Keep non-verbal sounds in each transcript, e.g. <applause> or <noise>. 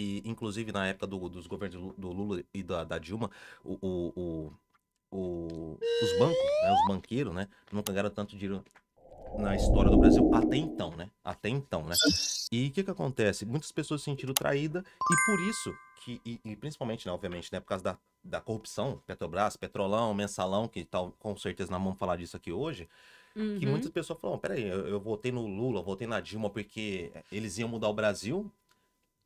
E, inclusive, na época do, dos governos do Lula e da, da Dilma, o, o, o, os bancos, né, os banqueiros, né, nunca ganharam tanto dinheiro na história do Brasil até então, né? Até então, né? E o que que acontece? Muitas pessoas se sentiram traídas e por isso que, e, e, principalmente, né, obviamente, né, por causa da, da corrupção, Petrobras, Petrolão, Mensalão, que tal, com certeza nós vamos falar disso aqui hoje, uhum. que muitas pessoas falam, peraí, eu, eu votei no Lula, eu votei na Dilma porque eles iam mudar o Brasil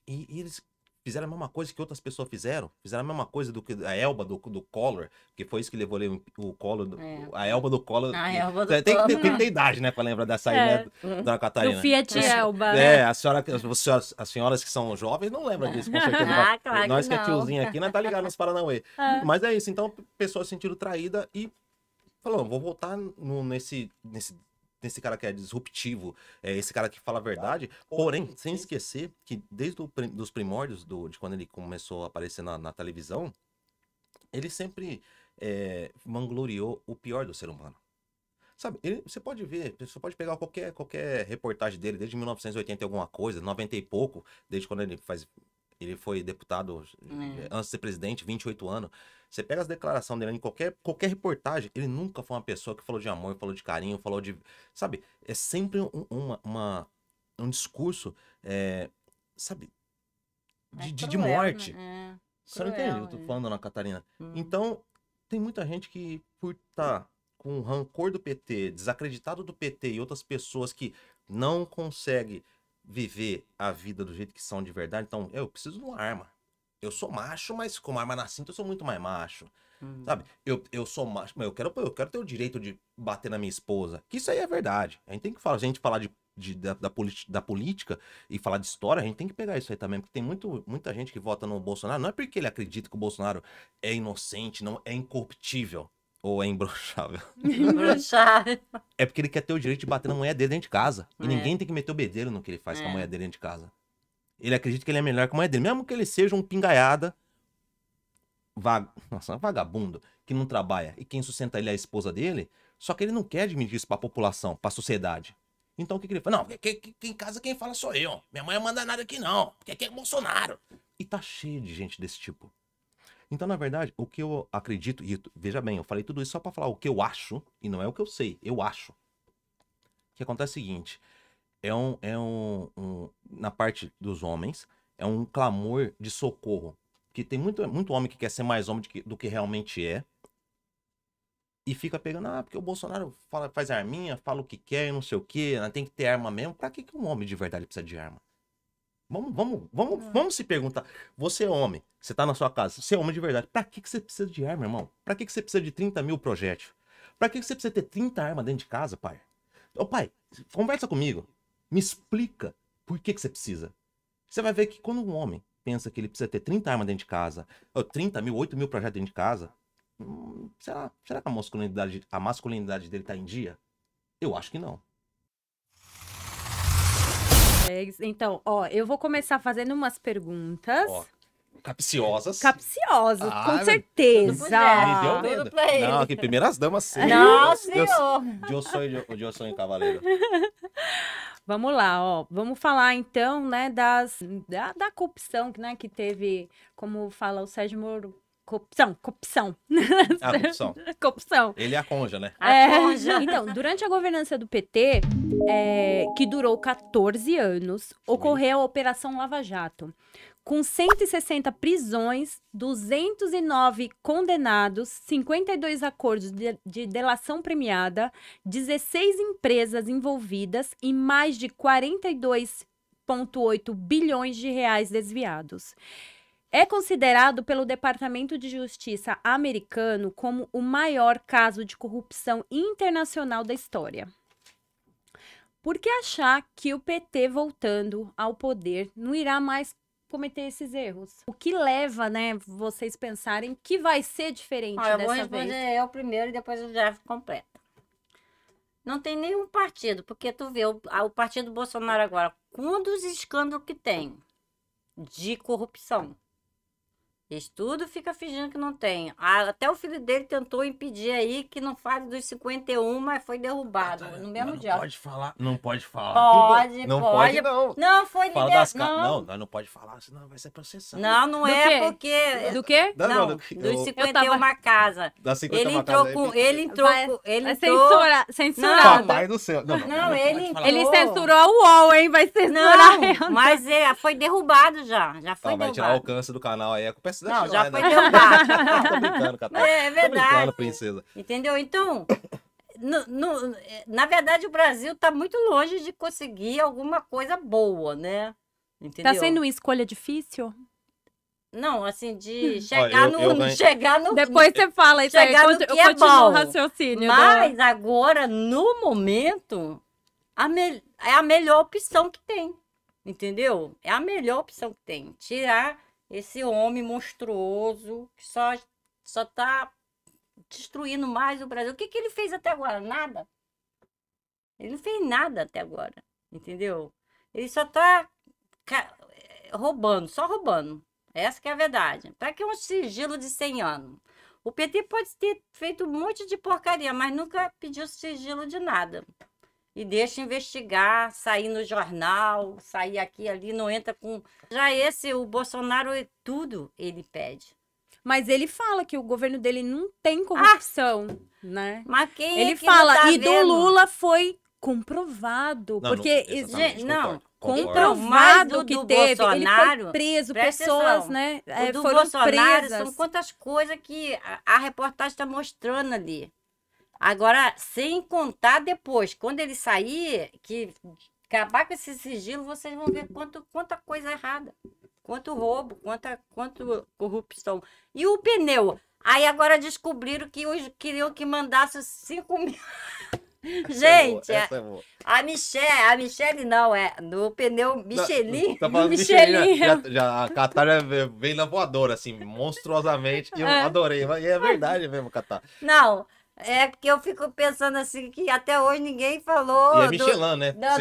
e, eles fizeram a mesma coisa que outras pessoas fizeram. Fizeram a mesma coisa do que a Elba do, do Collor, que foi isso que levou ali o Collor, é. a Elba do Collor. A Elba do tem, Collor. Tem, que ter idade, né, pra lembrar dessa aí, né, é. é. né, Dona Catarina. Do Fiat Mas, Elba. É, a senhora, as, as senhoras que são jovens não lembram disso, com certeza. <laughs> ah, claro Nós que, que é tiozinho aqui, não né, tá ligado nos Paranauê. <laughs> Ah. Mas é isso, então, pessoas sentiram traída e falou, vou voltar no, nesse, nesse esse cara que é disruptivo, é esse cara que fala a verdade. Porém, sem esquecer que desde os primórdios, do, de quando ele começou a aparecer na, na televisão, ele sempre é, o pior do ser humano. Sabe, ele, você pode ver, você pode pegar qualquer, qualquer reportagem dele, desde 1980 alguma coisa, 90 e pouco, desde quando ele faz ele foi deputado é. antes de ser presidente, 28 anos. Você pega as declarações dele em qualquer, qualquer reportagem, ele nunca foi uma pessoa que falou de amor, falou de carinho, falou de. Sabe? É sempre um, uma, uma um discurso, é, sabe? De, é de, de né? morte. Né? Você cruel, não entende? Eu tô é. falando, na Catarina. Hum. Então, tem muita gente que, por estar tá com rancor do PT, desacreditado do PT e outras pessoas que não conseguem viver a vida do jeito que são de verdade. Então, eu preciso de uma arma. Eu sou macho, mas com arma na cinta eu sou muito mais macho. Uhum. Sabe? Eu, eu sou macho, mas eu quero, eu quero ter o direito de bater na minha esposa. Que isso aí é verdade. A gente tem que falar, a gente falar de, de da, da, da, política e falar de história, a gente tem que pegar isso aí também. Porque tem muito, muita gente que vota no Bolsonaro, não é porque ele acredita que o Bolsonaro é inocente, não é incorruptível. Ou é imbrochável? imbrochável. <laughs> é porque ele quer ter o direito de bater na mulher dele dentro de casa. E é. ninguém tem que meter o bedelho no que ele faz é. com a é. mulher dele dentro de casa. Ele acredita que ele é melhor que a mulher dele. Mesmo que ele seja um pingaiada, vag, Nossa, vagabundo, que não trabalha. E quem sustenta ele é a esposa dele. Só que ele não quer admitir isso pra população, pra sociedade. Então o que, que ele fala? Não, que, que, que, em casa quem fala sou eu. Minha mãe não manda nada aqui não. Porque aqui é Bolsonaro. E tá cheio de gente desse tipo. Então, na verdade, o que eu acredito, e veja bem, eu falei tudo isso só para falar o que eu acho, e não é o que eu sei, eu acho. O que acontece é o seguinte: é um. É um, um na parte dos homens, é um clamor de socorro. Que tem muito, muito homem que quer ser mais homem do que, do que realmente é. E fica pegando, ah, porque o Bolsonaro fala, faz arminha, fala o que quer, não sei o quê, tem que ter arma mesmo. Pra que, que um homem de verdade precisa de arma? Vamos, vamos, vamos, ah. vamos se perguntar. Você é homem, você tá na sua casa, você é homem de verdade. Pra que, que você precisa de arma, irmão? Pra que, que você precisa de 30 mil projétil? Pra que, que você precisa ter 30 armas dentro de casa, pai? Ô pai, conversa comigo. Me explica por que, que você precisa. Você vai ver que quando um homem pensa que ele precisa ter 30 armas dentro de casa, ou 30 mil, 8 mil projetos dentro de casa, hum, será, será que a masculinidade, a masculinidade dele tá em dia? Eu acho que não. Então, ó, eu vou começar fazendo umas perguntas. Ó. Capciosas. Capciosas, Ah, com certeza. Me deu Tudo pra Não, aqui, primeiras damas, sim. Não, senhor. Eu sou o sonho Cavaleiro. <laughs> Vamos lá, ó. Vamos falar então, né, das, da, da corrupção né, que teve, como fala o Sérgio Moro, Corrupção, corrupção. Ah, corrupção. <laughs> corrupção. Ele é a conja, né? É, a conja. <laughs> Então, durante a governança do PT, é, que durou 14 anos, Sim. ocorreu a Operação Lava Jato, com 160 prisões, 209 condenados, 52 acordos de, de delação premiada, 16 empresas envolvidas e mais de 42,8 bilhões de reais desviados. É considerado pelo Departamento de Justiça americano como o maior caso de corrupção internacional da história. Por que achar que o PT voltando ao poder não irá mais cometer esses erros? O que leva, né, vocês pensarem que vai ser diferente Olha, dessa vez? Eu vou responder vez? eu primeiro e depois o gráfico completo. Não tem nenhum partido, porque tu vê o, o partido Bolsonaro agora, os escândalos que tem de corrupção. Estudo fica fingindo que não tem. Até o filho dele tentou impedir aí que não fale dos 51, mas foi derrubado ah, no mesmo não dia. Não pode falar, não pode falar. Pode, não pode. pode não. não foi Fala das não. não, nós não pode falar, senão vai ser processado. Não, não do é quê? porque Do quê? Não, não, não do... dos 51 tava... uma casa. Da 51 ele entrou casa, com, ele entrou, vai, com... ele entrou... censura, censurado. papai do céu. Não, não, ele Ele censurou o UOL, hein? Vai censurar. Não, mas é, foi derrubado já, já tá, foi tá, derrubado. Vai tirar o alcance do canal aí, é com isso não, já né? <laughs> não é, foi derrubado. tô brincando, Catarina. É, é verdade. Tô brincando, princesa. Entendeu? Então, no, no, na verdade, o Brasil está muito longe de conseguir alguma coisa boa, né? Tá entendeu? Tá sendo uma escolha difícil? Não, assim, de chegar, Olha, eu, no, eu <laughs> chegar no. Depois você fala isso aí, no eu, que eu é o raciocínio. Né? Mas da... agora, no momento, a me... é a melhor opção que tem. Entendeu? É a melhor opção que tem. Tirar esse homem monstruoso que só só tá destruindo mais o Brasil. O que que ele fez até agora? Nada. Ele não fez nada até agora, entendeu? Ele só tá eh, roubando, só roubando. Essa que é a verdade. Para tá que um sigilo de 100 anos? O PT pode ter feito um monte de porcaria, mas nunca pediu sigilo de nada e deixa investigar, sair no jornal, sair aqui ali, não entra com. Já esse, o Bolsonaro, é tudo ele pede. Mas ele fala que o governo dele não tem ah! corrupção, ah, né? Mas quem ele é que fala, tá e vendo? do Lula foi comprovado, não, porque não, gente, não comprovado do que do teve, Bolsonaro, ele foi preso, pessoas, atenção. né, o é, do foram Bolsonaro, presas. São quantas coisas que a, a reportagem está mostrando ali. Agora, sem contar depois, quando ele sair, que acabar com esse sigilo, vocês vão ver quanto, quanta coisa errada, quanto roubo, quanta, quanto corrupção. E o pneu? Aí agora descobriram que hoje queriam que mandasse 5 mil. <laughs> É Gente, é, é boa, a, é a Michelle, a Michelle não, é no pneu Michelin. Tá, tá Michelin. Né? Já, já, a Catarina vem na voadora, assim, monstruosamente. E eu é. adorei. E é verdade mesmo, Catar. Não, é, porque eu fico pensando assim, que até hoje ninguém falou. E é Michelin, do, né? Não,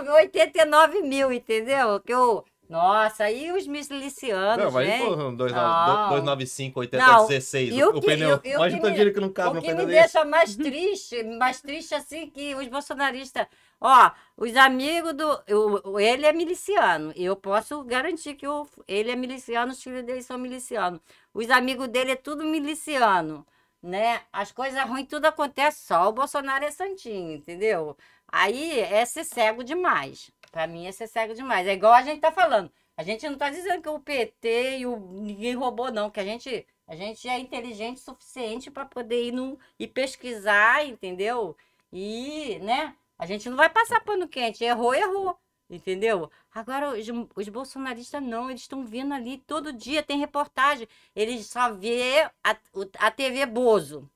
do, dos 89 mil, entendeu? Que eu. Nossa, e os milicianos, Não, mas né? Não, 295, 80, 16, o, o, pneu. E o, mas o que me, que não cabe no pneu me deixa mais <laughs> triste, mais triste assim que os bolsonaristas... Ó, os amigos do... o ele é miliciano, eu posso garantir que o ele é miliciano, os filhos dele são milicianos. Os amigos dele é tudo miliciano né? As coisas ruins tudo acontece só o Bolsonaro é santinho, entendeu? Aí é ser cego demais. Para mim é ser cego demais. É igual a gente tá falando. A gente não tá dizendo que o PT e o ninguém roubou não, que a gente a gente é inteligente o suficiente para poder ir no e pesquisar, entendeu? E, né? A gente não vai passar pano quente. Errou, errou. Entendeu? Agora, os, os bolsonaristas não, eles estão vindo ali todo dia, tem reportagem. Eles só vê a, a TV Bozo,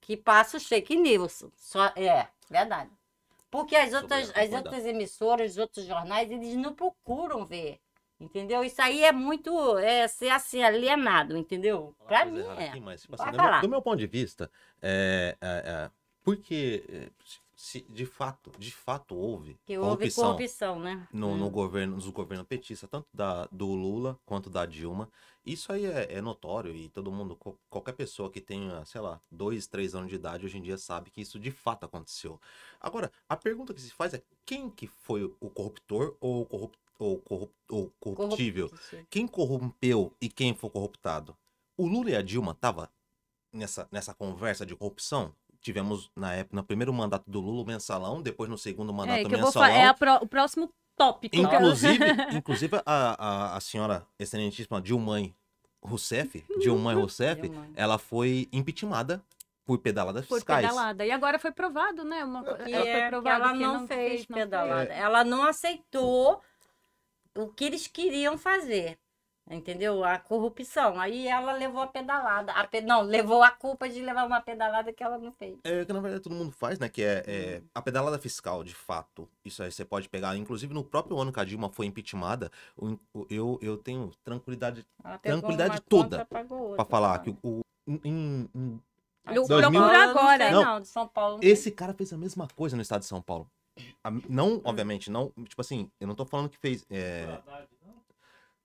que passa os fake news. Só, é, verdade. Porque as outras, as outras emissoras, os outros jornais, eles não procuram ver. Entendeu? Isso aí é muito é, ser assim, alienado, entendeu? Para mim, é. Aqui, mas, tipo assim, do, meu, do, meu, ponto de vista, é, é, é porque é, se de fato, de fato houve que houve corrupção, né? No, no hum. governo, nos governos petista, tanto da, do Lula quanto da Dilma. Isso aí é, é, notório e todo mundo, qualquer pessoa que tenha, sei lá, dois, três anos de idade hoje em dia sabe que isso de fato aconteceu. Agora, a pergunta que se faz é quem que foi o corruptor ou o corrupt, ou ou corruptível? Quem corrompeu e quem foi corruptado? O Lula e a Dilma estavam nessa, nessa conversa de corrupção? tivemos na época, no primeiro mandato do Lula, o mensalão, depois no segundo é, mandato é, que mensalão. é pro, o próximo tópico. Né? Inclusive, <laughs> inclusive a, a, a senhora excelentíssima Dilma Rousseff, uhum. Dilma Rousseff, Dilma. ela foi impeachmentada por pedaladas por fiscais. pedalada. E agora foi provado, né? Uma... Que ela, é, que ela que não, não, fez, fez pedalada. Não fez. Ela não aceitou o que eles queriam fazer. Entendeu? A corrupção. Aí ela levou a pedalada. A pe... Não, levou a culpa de levar uma pedalada que ela não fez. É que na verdade todo mundo faz, né? Que é, é uhum. a pedalada fiscal, de fato. Isso aí você pode pegar. Inclusive no próprio ano que a Dilma foi impeachmentada, eu, eu tenho tranquilidade, tranquilidade toda para falar tá? que o. Em, em, eu, 2000... agora, não, não, de São Paulo. Esse cara fez a mesma coisa no estado de São Paulo. não, obviamente, não. Tipo assim, eu não tô falando que fez. É...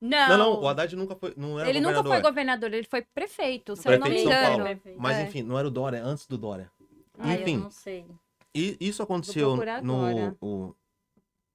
Não. Não, não, o Haddad nunca foi. Não era ele nunca foi governador, ele foi prefeito, se prefeito eu não me engano. Paulo, mas é. enfim, não era o Dória, antes do Dória. Ah, enfim. não sei. E isso aconteceu no. O,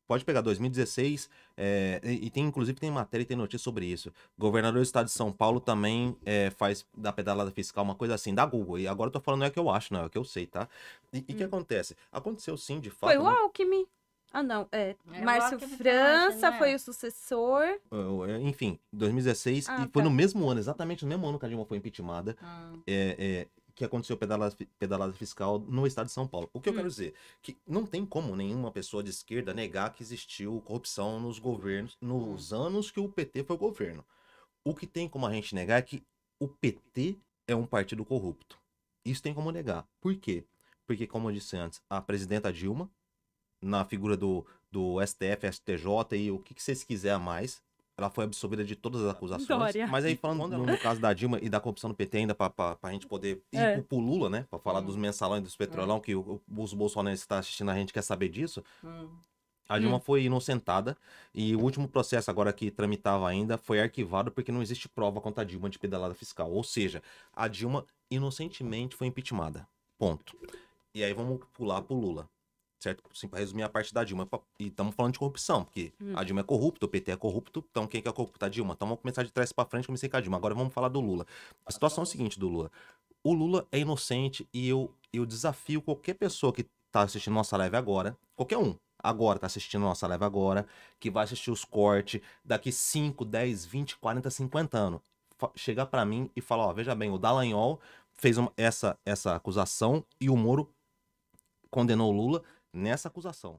pode pegar 2016, é, eh, e tem inclusive tem matéria e tem notícia sobre isso. governador do estado de São Paulo também é, faz da pedalada fiscal uma coisa assim, da Google. E agora eu tô falando não é o que eu acho, não, é o que eu sei, tá? E o hum. que acontece? Aconteceu sim, de fato. Foi o né? Alckmin. Né? Ah, não. É, é Márcio França foi o sucessor. Ah, é, enfim, 2016. Ah, e foi tá. no mesmo ano, exatamente no mesmo ano que a Dilma foi impeachmentada. Ah. É, é, que aconteceu pedalada, pedalada fiscal no estado de São Paulo. O que eu quero hum. dizer? Que não tem como nenhuma pessoa de esquerda negar que existiu corrupção nos governos, nos hum. anos que o PT foi o governo. O que tem como a gente negar é que o PT é um partido corrupto. Isso tem como negar. Por quê? Porque, como eu disse antes, a presidenta Dilma na figura do, do STF, STJ e o que, que vocês quiserem mais. Ela foi absorvida de todas as acusações. Mas aí, falando no, no, caso da Dilma e da corrupção do PT, ainda para a gente poder ir é. o Lula, né? Para falar hum. dos mensalões dos petrolão, hum. que o, os bolsonaristas estão tá assistindo, a gente quer saber disso. Hum. A Dilma hum. foi inocentada e o último processo agora que tramitava ainda foi arquivado porque não existe prova contra a Dilma de pedalada fiscal. Ou seja, a Dilma inocentemente foi impeachmentada. Ponto. E aí vamos pular o Lula certo? Sim, para resumir a parte da Dilma. E estamos falando de corrupção, porque hum. a Dilma é corrupta, o PT é corrupto, então quem quer é corrupto a Dilma? Então vamos começar de trás para frente, comecei com a Dilma. Agora vamos falar do Lula. A situação é a seguinte do Lula. O Lula é inocente e eu, eu desafio qualquer pessoa que está assistindo nossa live agora, qualquer um, agora está assistindo nossa live agora, que vai assistir os cortes daqui 5, 10, 20, 40, 50 anos, chegar para mim e falar, ó, veja bem, o Dallagnol fez uma, essa, essa acusação e o Moro condenou o Lula, nessa acusação.